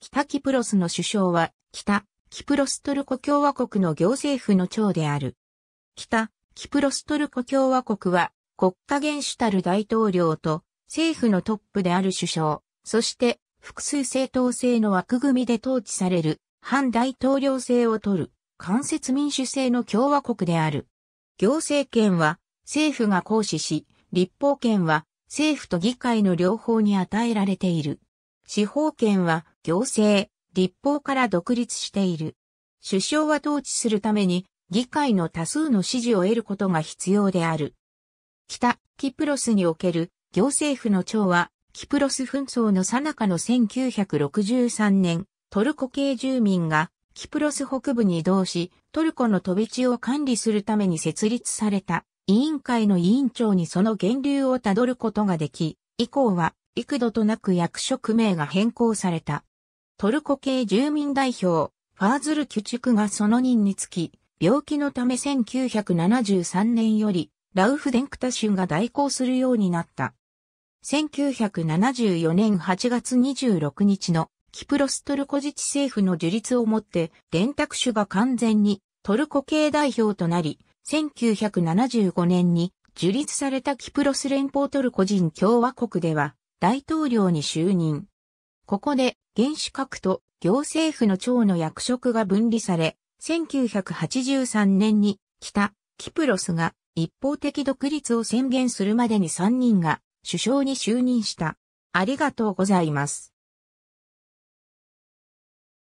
北キプロスの首相は、北、キプロストルコ共和国の行政府の長である。北、キプロストルコ共和国は、国家元首たる大統領と、政府のトップである首相、そして、複数政党制の枠組みで統治される、反大統領制を取る、間接民主制の共和国である。行政権は、政府が行使し、立法権は、政府と議会の両方に与えられている。司法権は、行政、立法から独立している。首相は統治するために議会の多数の支持を得ることが必要である。北、キプロスにおける行政府の長は、キプロス紛争の最中の1963年、トルコ系住民がキプロス北部に移動し、トルコの飛び地を管理するために設立された委員会の委員長にその源流をたどることができ、以降は幾度となく役職名が変更された。トルコ系住民代表、ファーズル・キュチュクがその任につき、病気のため1973年より、ラウフ・デンクタシュが代行するようになった。1974年8月26日のキプロストルコ自治政府の樹立をもって、電卓種が完全にトルコ系代表となり、1975年に樹立されたキプロス連邦トルコ人共和国では、大統領に就任。ここで、原子核と行政府の長の役職が分離され、1983年に北キプロスが一方的独立を宣言するまでに3人が首相に就任した。ありがとうございます。